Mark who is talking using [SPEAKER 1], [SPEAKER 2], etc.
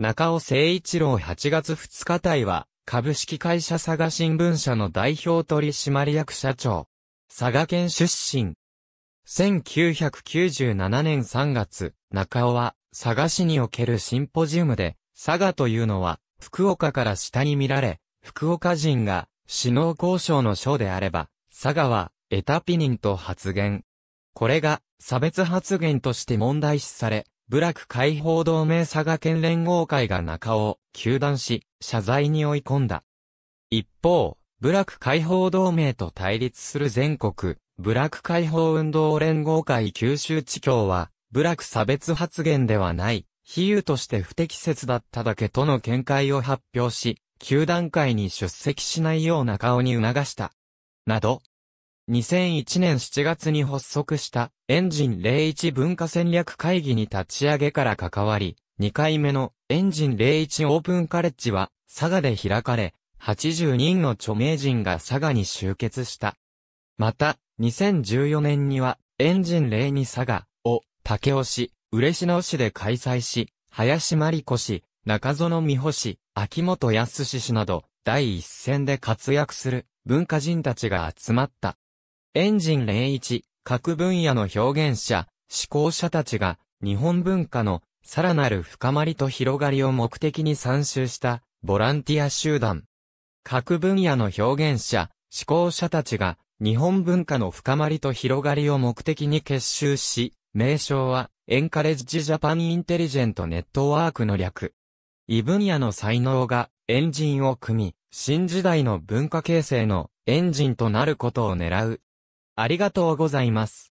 [SPEAKER 1] 中尾誠一郎8月2日隊は、株式会社佐賀新聞社の代表取締役社長。佐賀県出身。1997年3月、中尾は、佐賀市におけるシンポジウムで、佐賀というのは、福岡から下に見られ、福岡人が、首脳交渉の章であれば、佐賀は、エタピニンと発言。これが、差別発言として問題視され、部落解放同盟佐賀県連合会が中尾を休断し、謝罪に追い込んだ。一方、部落解放同盟と対立する全国、部落解放運動連合会九州地協は、部落差別発言ではない、比喩として不適切だっただけとの見解を発表し、球団会に出席しないような顔に促した。など、2001年7月に発足したエンジン01文化戦略会議に立ち上げから関わり、2回目のエンジン01オープンカレッジは佐賀で開かれ、80人の著名人が佐賀に集結した。また、2014年にはエンジン02佐賀を竹雄市、嬉野市で開催し、林真理子氏、中園美穂氏、秋元康氏など、第一線で活躍する文化人たちが集まった。エンジン01、各分野の表現者、思考者たちが、日本文化の、さらなる深まりと広がりを目的に参集した、ボランティア集団。各分野の表現者、思考者たちが、日本文化の深まりと広がりを目的に結集し、名称は、エンカレッジジャパンインテリジェントネットワークの略。異分野の才能が、エンジンを組み、新時代の文化形成のエンジンとなることを狙うありがとうございます。